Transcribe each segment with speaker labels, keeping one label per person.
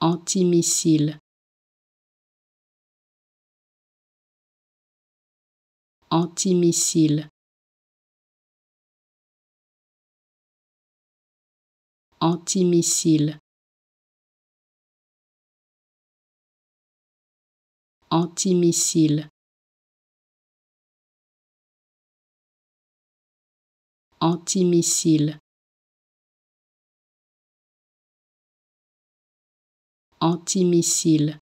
Speaker 1: antimissile antimissile antimissile antimissile antimissile antimissile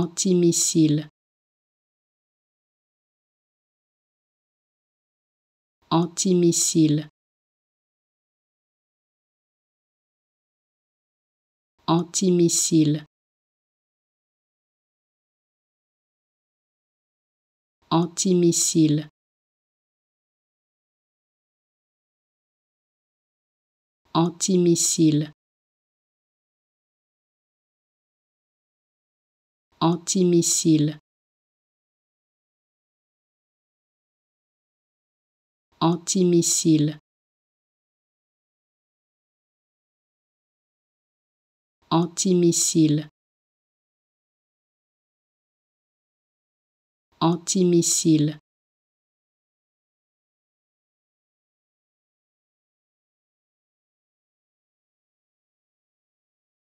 Speaker 1: antimissile antimissile antimissile antimissile antimissile antimissile antimissile antimissile antimissile